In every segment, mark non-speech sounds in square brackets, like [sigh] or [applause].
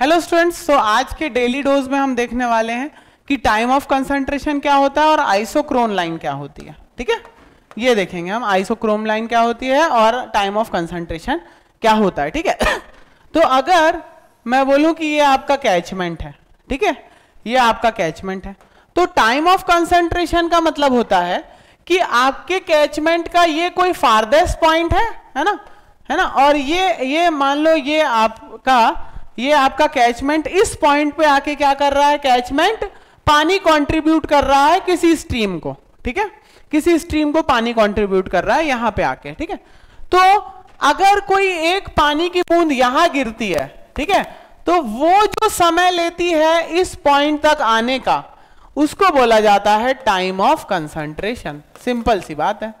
hello students तो आज के डेली डोज में हम देखने वाले हैं कि टाइम ऑफ कंसंट्रेशन क्या होता है और आइसोक्रोम लाइन क्या होती है ठीक है ये देखेंगे हम आइसोक्रोम लाइन क्या होती है और टाइम ऑफ कंसंट्रेशन क्या होता है ठीक है [coughs] तो अगर मैं बोलूं कि ये आपका कैचमेंट है ठीक है ये आपका कैचमेंट है तो टाइम ऑफ कंसंट्रेशन का मतलब होता है कि आपके कैचमेंट का ये कोई फारदेस्ट पॉइंट है है ना है ना और ये ये मान लो ये आपका ये आपका कैचमेंट इस पॉइंट पे आके क्या कर रहा है कैचमेंट पानी कंट्रीब्यूट कर रहा है किसी स्ट्रीम को ठीक है किसी स्ट्रीम को पानी कंट्रीब्यूट कर रहा है यहां पे आके ठीक है तो अगर कोई एक पानी की बूंद यहां गिरती है ठीक है तो वो जो समय लेती है इस पॉइंट तक आने का उसको बोला जाता है टाइम ऑफ कंसंट्रेशन सिंपल सी बात है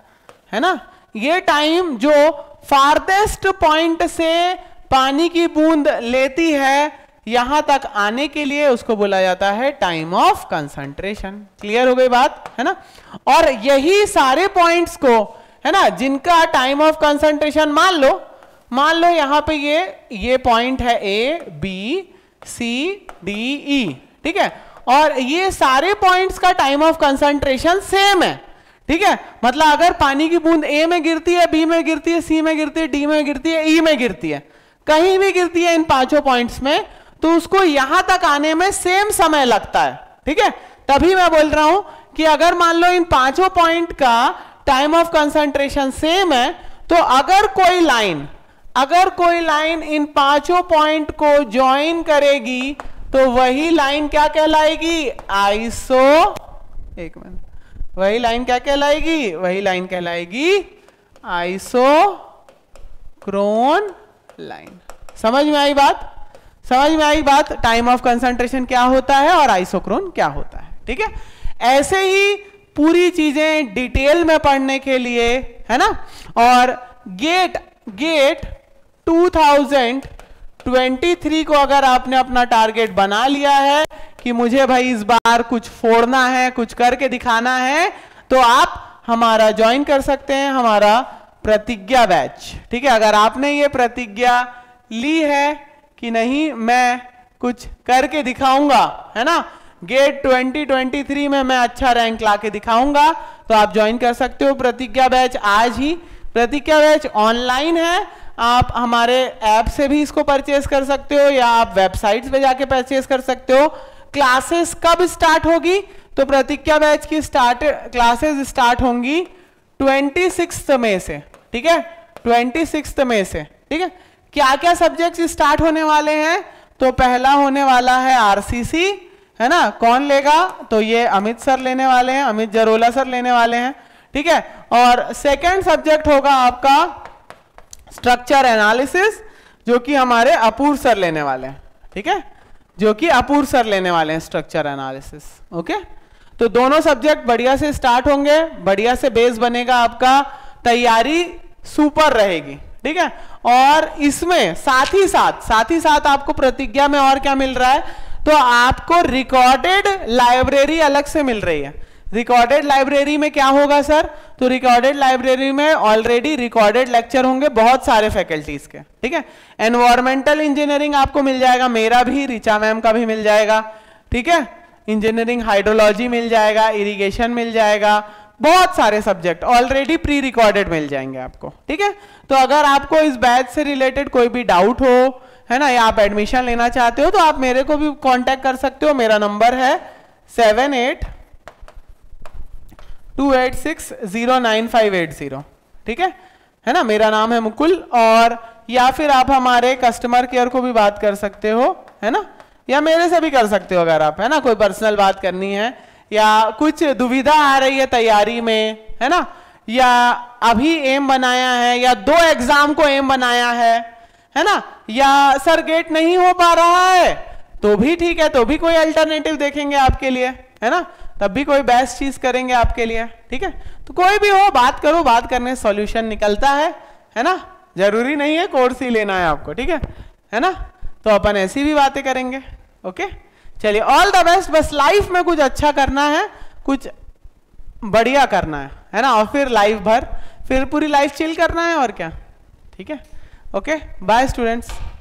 है ना ये टाइम जो फार्देस्ट पॉइंट से पानी की बूंद लेती है यहां तक आने के लिए उसको बोला जाता है टाइम ऑफ कंसंट्रेशन क्लियर हो गई बात है ना और यही सारे पॉइंट्स को है ना जिनका टाइम ऑफ कंसंट्रेशन मान लो मान लो यहां पे ये ये पॉइंट है A B C D E ठीक है और ये सारे पॉइंट्स का टाइम ऑफ कंसंट्रेशन सेम है ठीक है मतलब अगर पानी की बूंद ए में गिरती है बी में गिरती है सी में गिरती है डी में गिरती है ई e में गिरती है कहीं भी गिरती है इन पांचों पॉइंट्स में तो उसको यहां तक आने में सेम समय लगता है ठीक है तभी मैं बोल रहा हूं कि अगर मान लो इन पांचों पॉइंट का टाइम ऑफ कंसंट्रेशन सेम है तो अगर कोई लाइन अगर कोई लाइन इन पांचों पॉइंट को ज्वाइन करेगी तो वही लाइन क्या कहलाएगी आइसो एक मिनट वही लाइन क्या कहलाएगी वही लाइन कहलाएगी आइसो क्रोन लाइन समझ में आई बात समझ में आई बात टाइम ऑफ कंसंट्रेशन क्या होता है और आइसोक्रोन क्या होता है ठीक है ऐसे ही पूरी चीजें डिटेल में पढ़ने के लिए है ना और गेट गेट 2023 को अगर आपने अपना टारगेट बना लिया है कि मुझे भाई इस बार कुछ फोड़ना है कुछ करके दिखाना है तो आप हमारा ज्वाइन कर सकते हैं हमारा प्रतिज्ञा बैच ठीक है अगर आपने ये प्रतिज्ञा ली है कि नहीं मैं कुछ करके दिखाऊंगा है ना गेट 2023 में मैं अच्छा रैंक ला के दिखाऊंगा तो आप ज्वाइन कर सकते हो प्रतिज्ञा बैच आज ही प्रतिज्ञा बैच ऑनलाइन है आप हमारे ऐप से भी इसको परचेज कर सकते हो या आप वेबसाइट्स पे जाके परचेज कर सकते हो क्लासेस कब स्टार्ट होगी तो प्रतिज्ञा बैच की स्टार्ट क्लासेस स्टार्ट होंगी ट्वेंटी सिक्स मे से ठीक है ट्वेंटी सिक्स में से ठीक है क्या क्या सब्जेक्ट स्टार्ट होने वाले हैं तो पहला होने वाला है आरसीसी है ना कौन लेगा तो ये अमित सर लेने वाले हैं अमित जरोला सर लेने वाले हैं ठीक है और सेकंड सब्जेक्ट होगा आपका स्ट्रक्चर एनालिसिस जो कि हमारे अपूर सर लेने वाले हैं ठीक है जो कि अपूर सर लेने वाले हैं स्ट्रक्चर एनालिसिस ओके तो दोनों सब्जेक्ट बढ़िया से स्टार्ट होंगे बढ़िया से बेस बनेगा आपका तैयारी सुपर रहेगी ठीक है और इसमें साथ ही साथ साथ ही साथ आपको प्रतिज्ञा में और क्या मिल रहा है तो आपको रिकॉर्डेड लाइब्रेरी अलग से मिल रही है रिकॉर्डेड लाइब्रेरी में क्या होगा सर तो रिकॉर्डेड लाइब्रेरी में ऑलरेडी रिकॉर्डेड लेक्चर होंगे बहुत सारे फैकल्टीज के ठीक है एनवायरमेंटल इंजीनियरिंग आपको मिल जाएगा मेरा भी रिचा मैम का भी मिल जाएगा ठीक है इंजीनियरिंग हाइड्रोलॉजी मिल जाएगा इरिगेशन मिल जाएगा बहुत सारे सब्जेक्ट ऑलरेडी प्री रिकॉर्डेड मिल जाएंगे आपको ठीक है तो अगर आपको इस बैच से रिलेटेड कोई भी डाउट हो है ना या आप एडमिशन लेना चाहते हो तो आप मेरे को भी कॉन्टेक्ट कर सकते हो मेरा नंबर है seven eight two eight six zero nine five eight zero ठीक है है ना मेरा नाम है मुकुल और या फिर आप हमारे कस्टमर केयर को भी बात कर सकते हो है ना या मेरे से भी कर सकते हो अगर आप है ना कोई पर्सनल बात करनी है या कुछ दुविधा आ रही है तैयारी में है ना या अभी एम बनाया है या दो एग्जाम को एम बनाया है है ना या सर गेट नहीं हो पा रहा है तो भी ठीक है तो भी कोई अल्टरनेटिव देखेंगे आपके लिए है ना तब भी कोई बेस्ट चीज करेंगे आपके लिए ठीक है तो कोई भी हो बात करो बात करने सॉल्यूशन निकलता है है ना जरूरी नहीं है कोर्स ही लेना है आपको ठीक है है ना तो अपन ऐसी भी बातें करेंगे ओके चलिए ऑल द बेस्ट बस लाइफ में कुछ अच्छा करना है कुछ बढ़िया करना है है ना और फिर लाइफ भर फिर पूरी लाइफ चिल करना है और क्या ठीक है ओके बाय स्टूडेंट्स